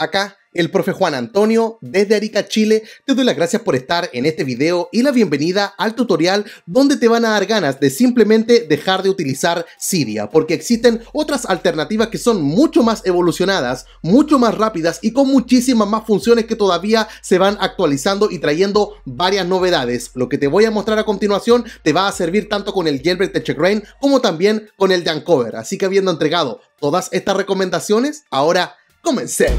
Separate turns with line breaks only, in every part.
Acá el profe Juan Antonio desde Arica, Chile. Te doy las gracias por estar en este video y la bienvenida al tutorial donde te van a dar ganas de simplemente dejar de utilizar Siria, porque existen otras alternativas que son mucho más evolucionadas, mucho más rápidas y con muchísimas más funciones que todavía se van actualizando y trayendo varias novedades. Lo que te voy a mostrar a continuación te va a servir tanto con el Gelbert de Rain como también con el de Ancover. Así que habiendo entregado todas estas recomendaciones, ahora comencemos.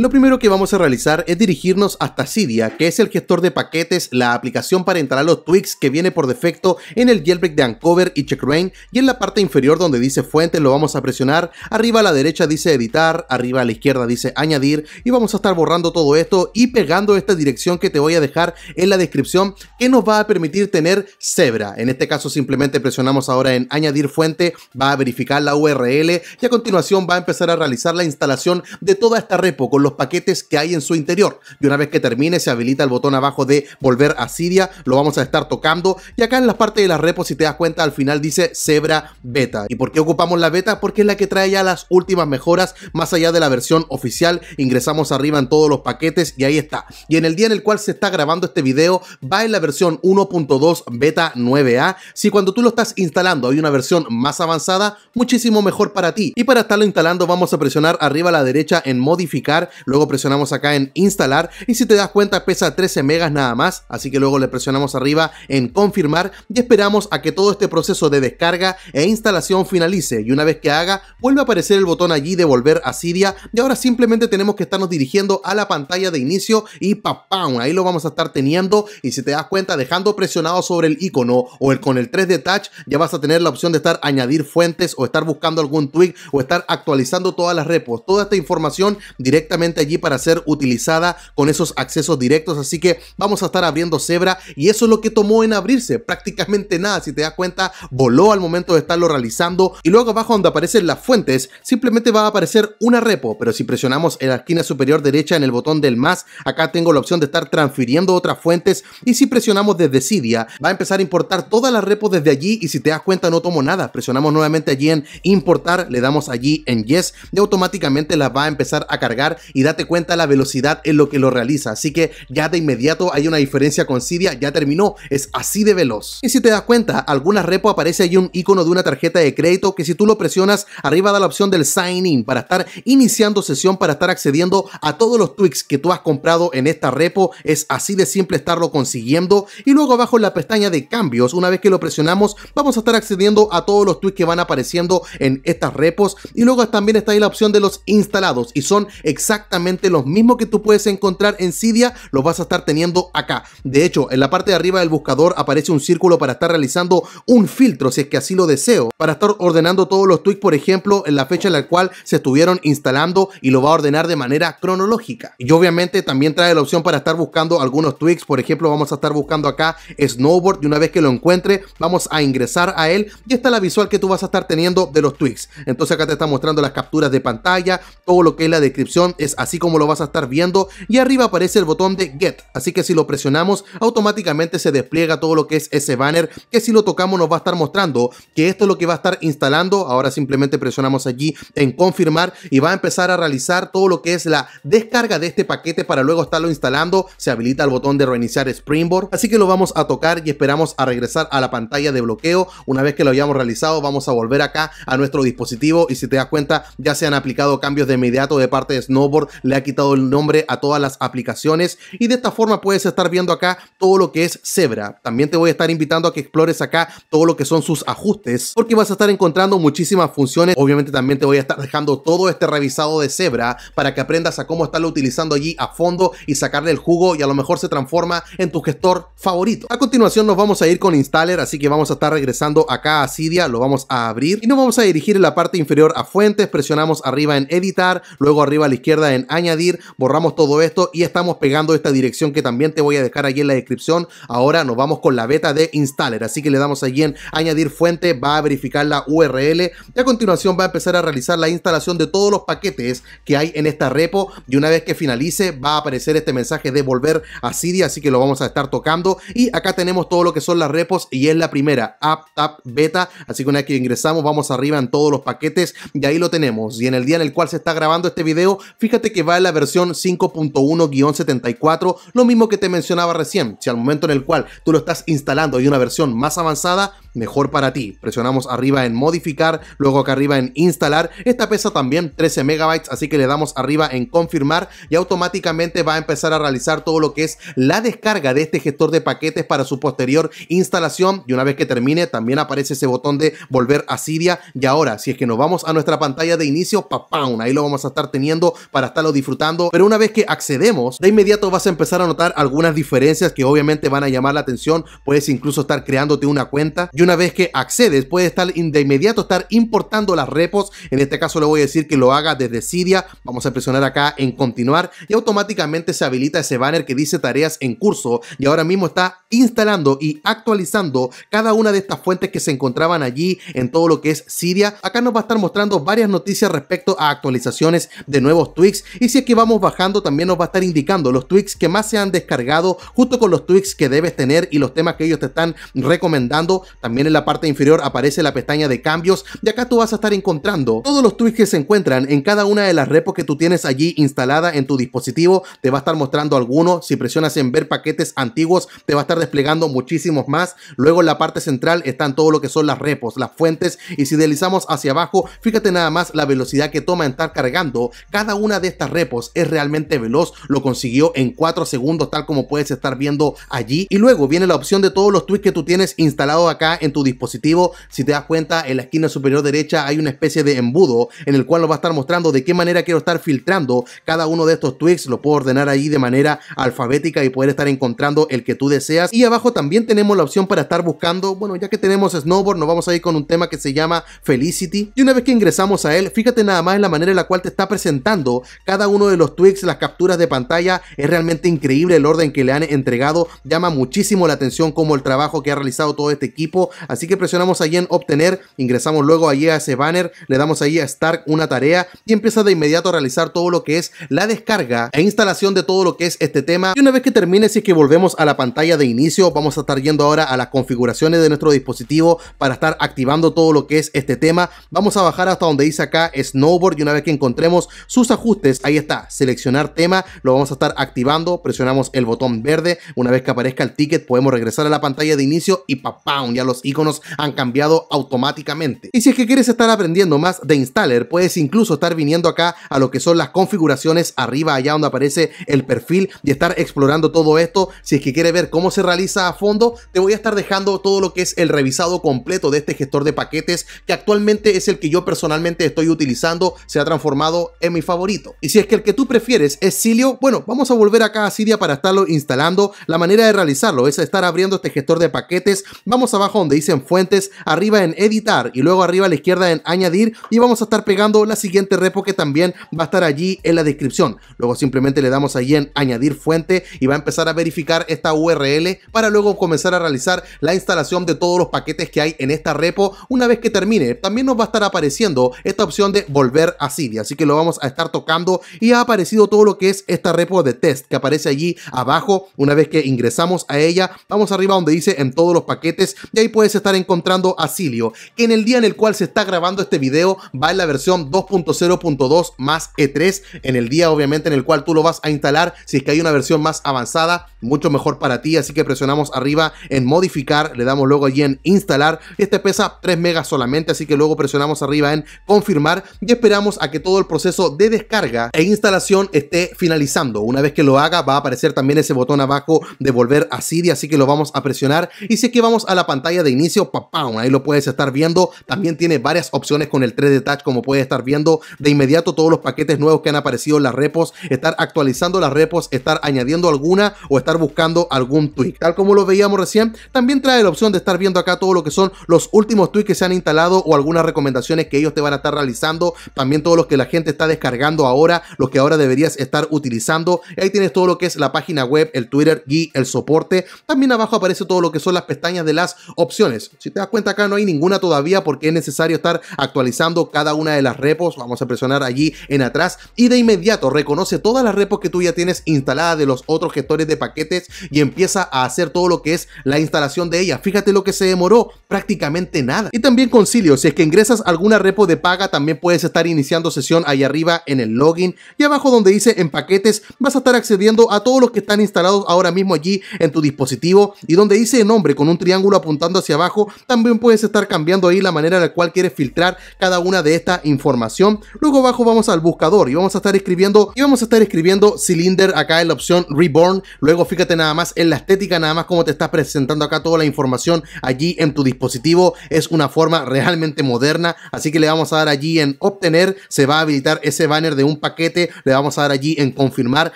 Lo primero que vamos a realizar es dirigirnos hasta Cydia, que es el gestor de paquetes, la aplicación para entrar a los tweaks que viene por defecto en el jailbreak de Uncover y Checkrain. y en la parte inferior donde dice fuente lo vamos a presionar, arriba a la derecha dice editar, arriba a la izquierda dice añadir y vamos a estar borrando todo esto y pegando esta dirección que te voy a dejar en la descripción que nos va a permitir tener Zebra. En este caso simplemente presionamos ahora en añadir fuente, va a verificar la URL y a continuación va a empezar a realizar la instalación de toda esta repo paquetes que hay en su interior. Y una vez que termine, se habilita el botón abajo de volver a siria lo vamos a estar tocando. Y acá en las parte de las repos, si te das cuenta, al final dice Zebra Beta. ¿Y por qué ocupamos la beta? Porque es la que trae ya las últimas mejoras, más allá de la versión oficial. Ingresamos arriba en todos los paquetes y ahí está. Y en el día en el cual se está grabando este vídeo va en la versión 1.2 beta 9A. Si cuando tú lo estás instalando hay una versión más avanzada, muchísimo mejor para ti. Y para estarlo instalando vamos a presionar arriba a la derecha en modificar luego presionamos acá en instalar y si te das cuenta pesa 13 megas nada más, así que luego le presionamos arriba en confirmar y esperamos a que todo este proceso de descarga e instalación finalice y una vez que haga vuelve a aparecer el botón allí de volver a Siria y ahora simplemente tenemos que estarnos dirigiendo a la pantalla de inicio y ¡pam! ahí lo vamos a estar teniendo y si te das cuenta dejando presionado sobre el icono o el con el 3D Touch ya vas a tener la opción de estar añadir fuentes o estar buscando algún tweak o estar actualizando todas las repos, toda esta información directamente allí para ser utilizada con esos accesos directos. Así que vamos a estar abriendo Zebra y eso es lo que tomó en abrirse. Prácticamente nada, si te das cuenta, voló al momento de estarlo realizando. Y luego abajo donde aparecen las fuentes, simplemente va a aparecer una repo. Pero si presionamos en la esquina superior derecha en el botón del más, acá tengo la opción de estar transfiriendo otras fuentes. Y si presionamos desde Cydia, va a empezar a importar todas las repos desde allí. Y si te das cuenta, no tomo nada. Presionamos nuevamente allí en importar, le damos allí en yes y automáticamente las va a empezar a cargar y date cuenta la velocidad en lo que lo realiza. Así que ya de inmediato hay una diferencia con Cydia, ya terminó, es así de veloz. Y si te das cuenta, algunas repo aparece ahí un icono de una tarjeta de crédito que si tú lo presionas, arriba da la opción del sign in para estar iniciando sesión, para estar accediendo a todos los tweaks que tú has comprado en esta repo. Es así de simple estarlo consiguiendo. Y luego abajo en la pestaña de cambios, una vez que lo presionamos, vamos a estar accediendo a todos los tweaks que van apareciendo en estas repos. Y luego también está ahí la opción de los instalados y son exactamente los mismos que tú puedes encontrar en Cydia, los vas a estar teniendo acá. De hecho, en la parte de arriba del buscador aparece un círculo para estar realizando un filtro, si es que así lo deseo, para estar ordenando todos los tweets, por ejemplo, en la fecha en la cual se estuvieron instalando y lo va a ordenar de manera cronológica. Y obviamente también trae la opción para estar buscando algunos tweaks, por ejemplo, vamos a estar buscando acá Snowboard y una vez que lo encuentre, vamos a ingresar a él y está la visual que tú vas a estar teniendo de los tweaks. Entonces acá te está mostrando las capturas de pantalla, todo lo que es la descripción, así como lo vas a estar viendo y arriba aparece el botón de Get, así que si lo presionamos automáticamente se despliega todo lo que es ese banner que si lo tocamos nos va a estar mostrando que esto es lo que va a estar instalando, ahora simplemente presionamos allí en confirmar y va a empezar a realizar todo lo que es la descarga de este paquete para luego estarlo instalando, se habilita el botón de reiniciar Springboard, así que lo vamos a tocar y esperamos a regresar a la pantalla de bloqueo, una vez que lo hayamos realizado vamos a volver acá a nuestro dispositivo y si te das cuenta ya se han aplicado cambios de inmediato de parte de Snowboard le ha quitado el nombre a todas las aplicaciones y de esta forma puedes estar viendo acá todo lo que es Zebra. También te voy a estar invitando a que explores acá todo lo que son sus ajustes porque vas a estar encontrando muchísimas funciones. Obviamente también te voy a estar dejando todo este revisado de Zebra para que aprendas a cómo estarlo utilizando allí a fondo y sacarle el jugo y a lo mejor se transforma en tu gestor favorito. A continuación nos vamos a ir con Installer, así que vamos a estar regresando acá a Cydia, lo vamos a abrir y nos vamos a dirigir en la parte inferior a fuentes, presionamos arriba en editar, luego arriba a la izquierda en añadir, borramos todo esto y estamos pegando esta dirección que también te voy a dejar allí en la descripción. Ahora nos vamos con la beta de installer, así que le damos allí en añadir fuente, va a verificar la URL y a continuación va a empezar a realizar la instalación de todos los paquetes que hay en esta repo y una vez que finalice va a aparecer este mensaje de volver a CD, así que lo vamos a estar tocando y acá tenemos todo lo que son las repos y es la primera, app, beta, así que una que ingresamos vamos arriba en todos los paquetes y ahí lo tenemos y en el día en el cual se está grabando este video, fíjate que va en la versión 5.1-74, lo mismo que te mencionaba recién. Si al momento en el cual tú lo estás instalando hay una versión más avanzada, mejor para ti. Presionamos arriba en modificar, luego acá arriba en instalar. Esta pesa también 13 megabytes, así que le damos arriba en confirmar y automáticamente va a empezar a realizar todo lo que es la descarga de este gestor de paquetes para su posterior instalación. Y una vez que termine, también aparece ese botón de volver a siria Y ahora, si es que nos vamos a nuestra pantalla de inicio, pawn. ahí lo vamos a estar teniendo para estarlo disfrutando. Pero una vez que accedemos, de inmediato vas a empezar a notar algunas diferencias que obviamente van a llamar la atención. Puedes incluso estar creándote una cuenta una vez que accedes, puedes estar de inmediato estar importando las repos. En este caso le voy a decir que lo haga desde siria Vamos a presionar acá en continuar y automáticamente se habilita ese banner que dice tareas en curso y ahora mismo está instalando y actualizando cada una de estas fuentes que se encontraban allí en todo lo que es siria Acá nos va a estar mostrando varias noticias respecto a actualizaciones de nuevos tweaks y si es que vamos bajando también nos va a estar indicando los tweaks que más se han descargado justo con los tweaks que debes tener y los temas que ellos te están recomendando. También en la parte inferior aparece la pestaña de cambios de acá tú vas a estar encontrando todos los tweets que se encuentran en cada una de las repos que tú tienes allí instalada en tu dispositivo. Te va a estar mostrando algunos. Si presionas en ver paquetes antiguos, te va a estar desplegando muchísimos más. Luego en la parte central están todo lo que son las repos, las fuentes y si deslizamos hacia abajo, fíjate nada más la velocidad que toma en estar cargando. Cada una de estas repos es realmente veloz. Lo consiguió en 4 segundos tal como puedes estar viendo allí. Y luego viene la opción de todos los tweets que tú tienes instalado acá en tu dispositivo. Si te das cuenta, en la esquina superior derecha hay una especie de embudo en el cual nos va a estar mostrando de qué manera quiero estar filtrando cada uno de estos tweaks. Lo puedo ordenar ahí de manera alfabética y poder estar encontrando el que tú deseas. Y abajo también tenemos la opción para estar buscando, bueno, ya que tenemos Snowboard, nos vamos a ir con un tema que se llama Felicity. Y una vez que ingresamos a él, fíjate nada más en la manera en la cual te está presentando cada uno de los tweaks, las capturas de pantalla. Es realmente increíble el orden que le han entregado. Llama muchísimo la atención como el trabajo que ha realizado todo este equipo Así que presionamos ahí en obtener, ingresamos luego allí a ese banner, le damos ahí a Stark una tarea y empieza de inmediato a realizar todo lo que es la descarga e instalación de todo lo que es este tema. Y una vez que termine, si es que volvemos a la pantalla de inicio, vamos a estar yendo ahora a las configuraciones de nuestro dispositivo para estar activando todo lo que es este tema. Vamos a bajar hasta donde dice acá Snowboard y una vez que encontremos sus ajustes, ahí está, seleccionar tema, lo vamos a estar activando, presionamos el botón verde, una vez que aparezca el ticket podemos regresar a la pantalla de inicio y pa ¡pam! ya lo iconos han cambiado automáticamente. Y si es que quieres estar aprendiendo más de Installer, puedes incluso estar viniendo acá a lo que son las configuraciones arriba, allá donde aparece el perfil y estar explorando todo esto. Si es que quieres ver cómo se realiza a fondo, te voy a estar dejando todo lo que es el revisado completo de este gestor de paquetes que actualmente es el que yo personalmente estoy utilizando, se ha transformado en mi favorito. Y si es que el que tú prefieres es Cilio, bueno, vamos a volver acá a Cydia para estarlo instalando. La manera de realizarlo es estar abriendo este gestor de paquetes. Vamos abajo donde dicen fuentes, arriba en editar y luego arriba a la izquierda en añadir y vamos a estar pegando la siguiente repo que también va a estar allí en la descripción. Luego simplemente le damos allí en añadir fuente y va a empezar a verificar esta URL para luego comenzar a realizar la instalación de todos los paquetes que hay en esta repo una vez que termine. También nos va a estar apareciendo esta opción de volver a CD, así que lo vamos a estar tocando y ha aparecido todo lo que es esta repo de test que aparece allí abajo. Una vez que ingresamos a ella, vamos arriba donde dice en todos los paquetes y ahí puedes estar encontrando Asilio, que en el día en el cual se está grabando este video va en la versión 2.0.2 más E3, en el día obviamente en el cual tú lo vas a instalar, si es que hay una versión más avanzada, mucho mejor para ti, así que presionamos arriba en modificar, le damos luego allí en instalar, este pesa 3 megas solamente, así que luego presionamos arriba en confirmar y esperamos a que todo el proceso de descarga e instalación esté finalizando, una vez que lo haga va a aparecer también ese botón abajo de volver a Siri, así que lo vamos a presionar y si es que vamos a la pantalla de de inicio, papá, ahí lo puedes estar viendo. También tiene varias opciones con el 3D Touch, como puedes estar viendo. De inmediato todos los paquetes nuevos que han aparecido en las repos, estar actualizando las repos, estar añadiendo alguna o estar buscando algún Tweet, Tal como lo veíamos recién, también trae la opción de estar viendo acá todo lo que son los últimos tweets que se han instalado o algunas recomendaciones que ellos te van a estar realizando. También todos los que la gente está descargando ahora, Lo que ahora deberías estar utilizando. Ahí tienes todo lo que es la página web, el Twitter y el soporte. También abajo aparece todo lo que son las pestañas de las opciones si te das cuenta acá no hay ninguna todavía porque es necesario estar actualizando cada una de las repos. Vamos a presionar allí en atrás y de inmediato reconoce todas las repos que tú ya tienes instaladas de los otros gestores de paquetes y empieza a hacer todo lo que es la instalación de ellas. Fíjate lo que se demoró, prácticamente nada. Y también Concilio, si es que ingresas alguna repo de paga también puedes estar iniciando sesión ahí arriba en el login y abajo donde dice en paquetes vas a estar accediendo a todos los que están instalados ahora mismo allí en tu dispositivo y donde dice nombre con un triángulo apuntando hacia abajo, también puedes estar cambiando ahí la manera en la cual quieres filtrar cada una de esta información. Luego abajo vamos al buscador y vamos a estar escribiendo y vamos a estar escribiendo Cylinder acá en la opción Reborn. Luego fíjate nada más en la estética, nada más cómo te estás presentando acá toda la información allí en tu dispositivo. Es una forma realmente moderna, así que le vamos a dar allí en obtener, se va a habilitar ese banner de un paquete, le vamos a dar allí en confirmar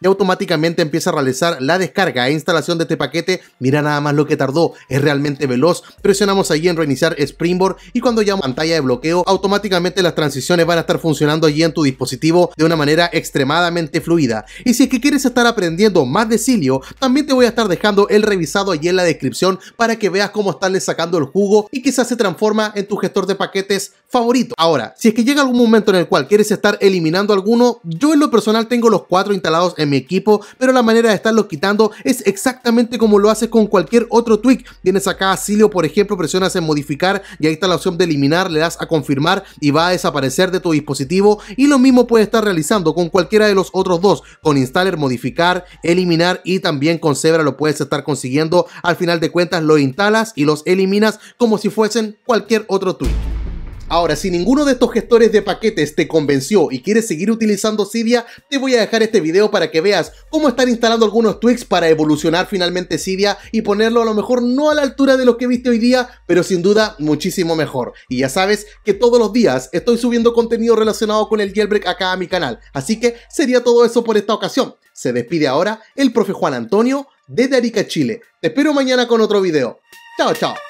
y automáticamente empieza a realizar la descarga e instalación de este paquete. Mira nada más lo que tardó, es realmente veloz presionamos allí en reiniciar Springboard y cuando ya pantalla de bloqueo, automáticamente las transiciones van a estar funcionando allí en tu dispositivo de una manera extremadamente fluida. Y si es que quieres estar aprendiendo más de Silio también te voy a estar dejando el revisado allí en la descripción para que veas cómo estarle sacando el jugo y quizás se transforma en tu gestor de paquetes favorito. Ahora, si es que llega algún momento en el cual quieres estar eliminando alguno, yo en lo personal tengo los cuatro instalados en mi equipo, pero la manera de estarlo quitando es exactamente como lo haces con cualquier otro tweak. vienes acá a por ejemplo, presionas en modificar y ahí está la opción de eliminar, le das a confirmar y va a desaparecer de tu dispositivo y lo mismo puedes estar realizando con cualquiera de los otros dos, con installer, modificar, eliminar y también con Zebra lo puedes estar consiguiendo. Al final de cuentas lo instalas y los eliminas como si fuesen cualquier otro tweet. Ahora, si ninguno de estos gestores de paquetes te convenció y quieres seguir utilizando Cydia, te voy a dejar este video para que veas cómo están instalando algunos tweaks para evolucionar finalmente Cydia y ponerlo a lo mejor no a la altura de lo que viste hoy día, pero sin duda muchísimo mejor. Y ya sabes que todos los días estoy subiendo contenido relacionado con el jailbreak acá a mi canal, así que sería todo eso por esta ocasión. Se despide ahora el profe Juan Antonio desde Arica, Chile. Te espero mañana con otro video. Chao, chao.